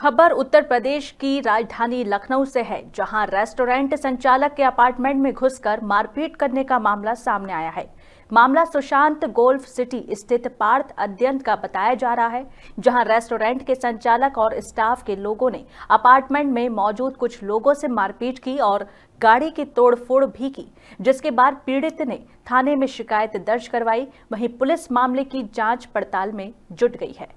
खबर उत्तर प्रदेश की राजधानी लखनऊ से है जहां रेस्टोरेंट संचालक के अपार्टमेंट में घुसकर मारपीट करने का मामला सामने आया है मामला सुशांत गोल्फ सिटी स्थित पार्थ अध्ययन का बताया जा रहा है जहां रेस्टोरेंट के संचालक और स्टाफ के लोगों ने अपार्टमेंट में मौजूद कुछ लोगों से मारपीट की और गाड़ी की तोड़फोड़ भी की जिसके बाद पीड़ित ने थाने में शिकायत दर्ज करवाई वहीं पुलिस मामले की जांच पड़ताल में जुट गई है